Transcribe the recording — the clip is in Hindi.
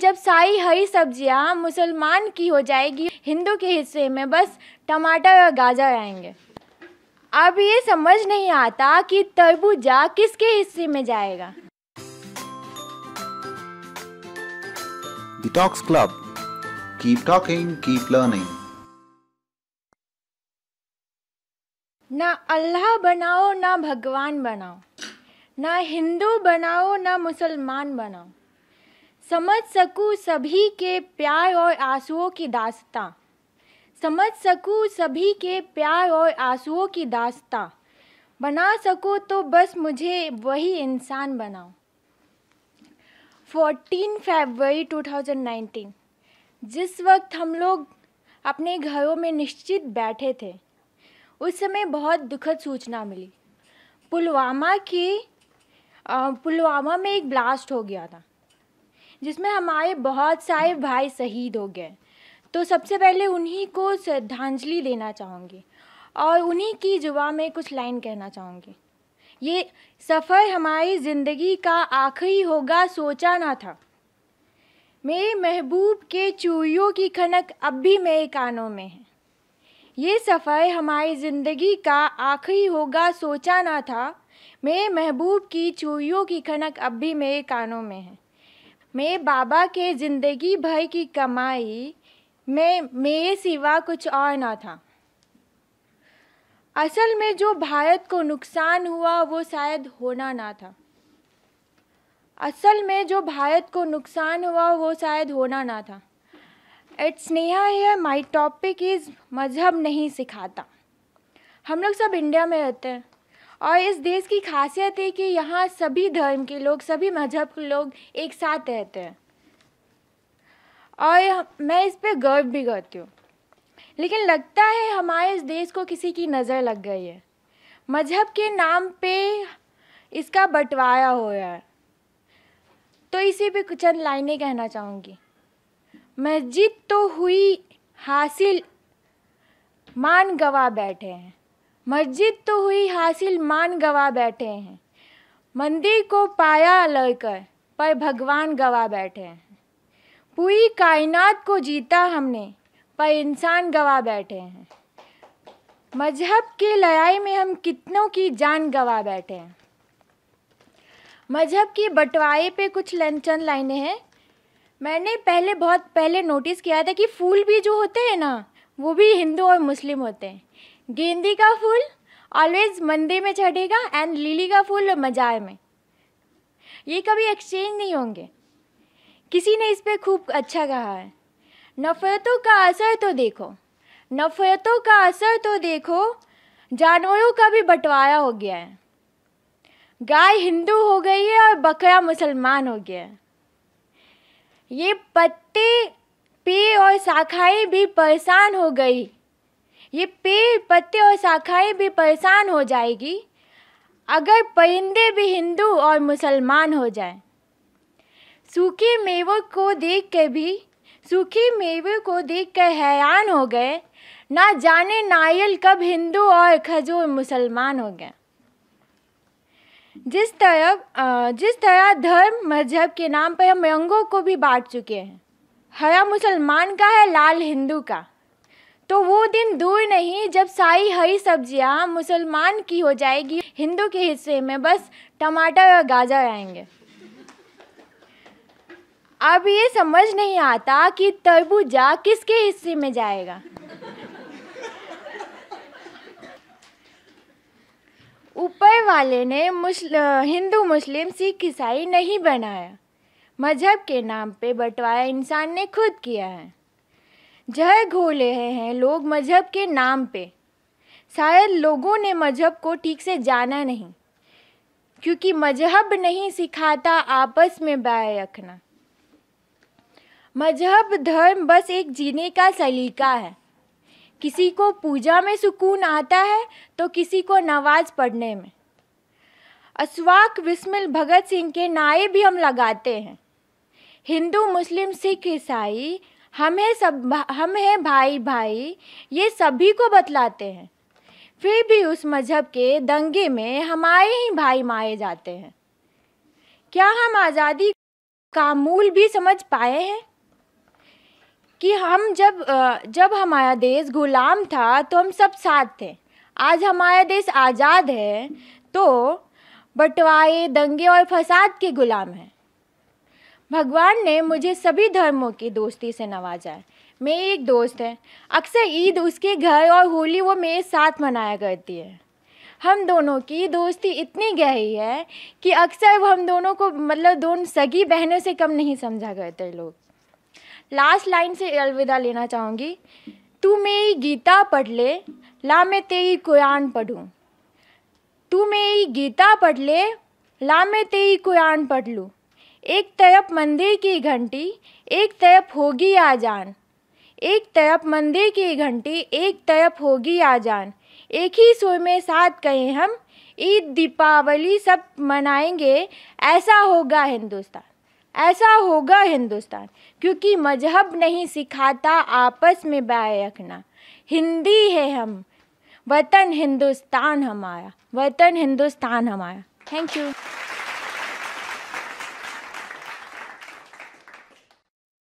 जब सारी हरी सब्जियां मुसलमान की हो जाएगी हिंदू के हिस्से में बस टमाटर और गाजर आएंगे अब ये समझ नहीं आता कि तरबूजा किसके हिस्से में जाएगा Detox Club. Keep talking, keep learning. ना अल्लाह बनाओ ना भगवान बनाओ ना हिंदू बनाओ ना मुसलमान बनाओ समझ सकूँ सभी के प्यार और आंसुओं की दास्ता समझ सकूँ सभी के प्यार और आंसुओं की दास्ता बना सको तो बस मुझे वही इंसान बनाओ 14 फरवरी 2019 जिस वक्त हम लोग अपने घरों में निश्चित बैठे थे उस समय बहुत दुखद सूचना मिली पुलवामा की पुलवामा में एक ब्लास्ट हो गया था जिसमें हमारे बहुत सारे भाई शहीद हो गए तो सबसे पहले उन्हीं को श्रद्धांजलि देना चाहूँगी और उन्हीं की जुबा में कुछ लाइन कहना चाहूँगी ये सफ़र हमारी ज़िंदगी का आखिरी होगा सोचा ना था मेरे महबूब के चूड़ियों की खनक अब भी मेरे कानों में है ये सफ़र हमारी ज़िंदगी का आखिरी होगा सोचा ना था मेरे महबूब की चूड़ियों की खनक अब भी मेरे कानों में है मैं बाबा के ज़िंदगी भर की कमाई में मेरे सिवा कुछ और ना था असल में जो भारत को नुकसान हुआ वो शायद होना ना था असल में जो भारत को नुकसान हुआ वो शायद होना ना था it's Neha here my topic is मज़हब नहीं सिखाता हम लोग सब इंडिया में रहते हैं और इस देश की खासियत है कि यहाँ सभी धर्म के लोग सभी मज़हब के लोग एक साथ रहते हैं और मैं इस पर गर्व भी करती हूँ लेकिन लगता है हमारे इस देश को किसी की नज़र लग गई है मज़हब के नाम पे इसका बंटवारा हो रहा है तो इसी पे कुछ चंद लाइनें कहना चाहूँगी मस्जिद तो हुई हासिल मान गवा बैठे हैं मस्जिद तो हुई हासिल मान गवा बैठे हैं मंदिर को पाया कर पर भगवान गवा बैठे हैं पूरी कायनात को जीता हमने पर इंसान गवा बैठे हैं मजहब के लड़ाई में हम कितनों की जान गवा बैठे हैं मजहब की बंटवाए पे कुछ लंचन लाइनें हैं मैंने पहले बहुत पहले नोटिस किया था कि फूल भी जो होते हैं ना वो भी हिंदू और मुस्लिम होते हैं गेंदी का फूल ऑलवेज मंदे में चढ़ेगा एंड लिली का फूल मजाए में ये कभी एक्सचेंज नहीं होंगे किसी ने इस पर खूब अच्छा कहा है नफ़रतों का असर तो देखो नफ़रतों का असर तो देखो जानवरों का भी बंटवारा हो गया है गाय हिंदू हो गई है और बकरा मुसलमान हो गया है ये पत्ते पे और शाखाएं भी परेशान हो गई ये पेड़ पत्ते और शाखाएं भी परेशान हो जाएगी अगर परिंदे भी हिंदू और मुसलमान हो जाएं। सूखे मेवों को देख कर भी सूखे मेवे को देख कर हैरान हो गए ना जाने नायल कब हिंदू और खजूर मुसलमान हो गए जिस तरह जिस तरह धर्म मजहब के नाम पर हम रंगों को भी बांट चुके हैं हरा मुसलमान का है लाल हिंदू का तो वो दिन दूर नहीं जब सारी हरी सब्जियां मुसलमान की हो जाएगी हिंदू के हिस्से में बस टमाटर और गाजर आएंगे अब ये समझ नहीं आता कि तरबूजा किसके हिस्से में जाएगा ऊपर वाले ने मुस्ल हिंदू मुस्लिम सिख ईसाई नहीं बनाया मज़हब के नाम पे बंटवारा इंसान ने खुद किया है जहर घो रहे हैं लोग मज़हब के नाम पे शायद लोगों ने मज़हब को ठीक से जाना नहीं क्योंकि मज़हब नहीं सिखाता आपस में बाय रखना मज़हब धर्म बस एक जीने का सलीका है किसी को पूजा में सुकून आता है तो किसी को नवाज पढ़ने में असवाक बिस्मिल भगत सिंह के नाये भी हम लगाते हैं हिंदू मुस्लिम सिख ईसाई हम हैं सब हम हैं भाई भाई ये सभी को बतलाते हैं फिर भी उस मज़हब के दंगे में हमारे ही भाई माए जाते हैं क्या हम आज़ादी का मूल भी समझ पाए हैं कि हम जब जब हमारा देश गुलाम था तो हम सब साथ थे आज हमारा देश आज़ाद है तो बटवाए दंगे और फसाद के गुलाम हैं भगवान ने मुझे सभी धर्मों की दोस्ती से नवाजा है मेरी एक दोस्त है अक्सर ईद उसके घर और होली वो मेरे साथ मनाया करती है हम दोनों की दोस्ती इतनी गहरी है कि अक्सर हम दोनों को मतलब दोनों सगी बहनों से कम नहीं समझा करते लोग लास्ट लाइन से अलविदा लेना चाहूँगी तू मेरी गीता पढ़ ले ला मैं तेरी कुरान पढ़ूँ तू मेरी गीता पढ़ ले ला मैं तेरी कुरान पढ़ लूँ एक तरफ मंदिर की घंटी एक तरफ होगी आजान एक तरफ मंदिर की घंटी एक तरफ होगी आजान एक ही सुर में साथ कहें हम ईद दीपावली सब मनाएंगे ऐसा होगा हिंदुस्तान ऐसा होगा हिंदुस्तान क्योंकि मजहब नहीं सिखाता आपस में बाय रखना हिंदी है हम वतन हिंदुस्तान हमारा वतन हिंदुस्तान हमारा थैंक यू